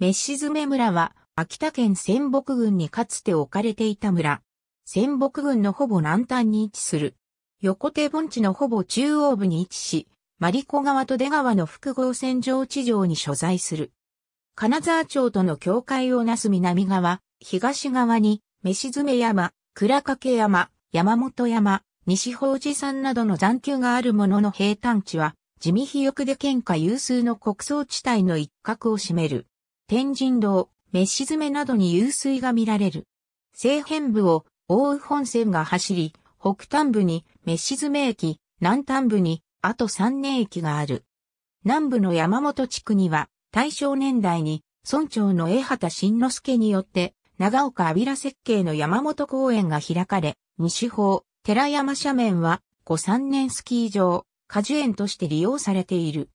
メッシズメ村は、秋田県仙北郡にかつて置かれていた村。仙北郡のほぼ南端に位置する。横手盆地のほぼ中央部に位置し、リ子川と出川の複合線上地上に所在する。金沢町との境界をなす南側、東側に、飯詰山、倉掛山、山本山、西宝寺山などの残丘があるものの平坦地は、地味肥沃で県下有数の穀倉地帯の一角を占める。天神堂、メシ詰などに湧水が見られる。西辺部を大宇本線が走り、北端部にメシ詰駅、南端部にあと三年駅がある。南部の山本地区には大正年代に村長の江畑慎之助によって長岡阿弥陀設計の山本公園が開かれ、西方、寺山斜面は、五三年スキー場、果樹園として利用されている。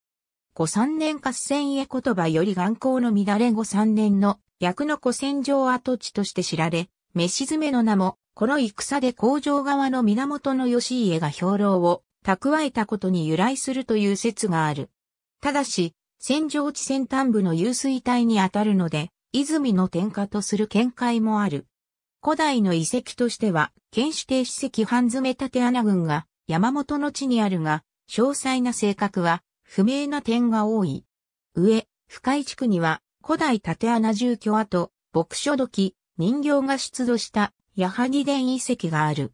五三年合戦へ言葉より眼光の乱れ五三年の役の古戦場跡地として知られ、飯詰の名も、この戦で工場側の源義家が兵糧を蓄えたことに由来するという説がある。ただし、戦場地先端部の遊水帯にあたるので、泉の天下とする見解もある。古代の遺跡としては、県指定史跡半詰立穴群が山本の地にあるが、詳細な性格は不明な点が多い。上、深井地区には古代縦穴住居跡、牧書時、人形が出土した矢作殿遺跡がある。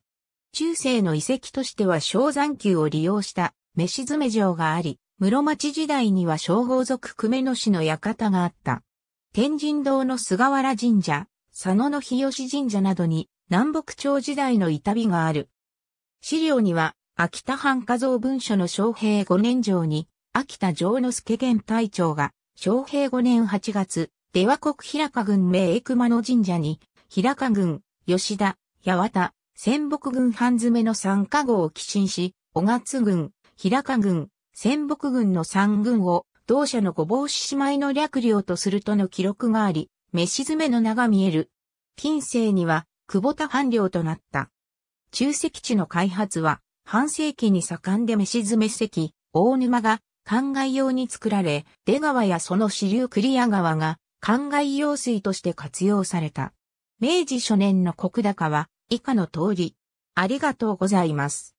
中世の遺跡としては小山宮を利用した飯詰城があり、室町時代には小豪族久米野氏の館があった。天神堂の菅原神社、佐野の日吉神社などに南北朝時代の板火がある。資料には、秋田藩家造文書の昌平五年城に、秋田城之助元隊長が、昭平5年8月、出羽国平賀郡名栄熊野神社に、平賀郡、吉田、八幡、仙北郡半詰の三加号を寄進し、小勝郡、平賀郡、仙北郡の三郡を、同社の御坊姉妹の略領とするとの記録があり、飯詰めの名が見える。近世には、久保田藩領となった。中石地の開発は、半世紀に盛んで飯詰め石、大沼が灌漑用に作られ、出川やその支流クリア川が灌漑用水として活用された。明治初年の石高は以下の通り。ありがとうございます。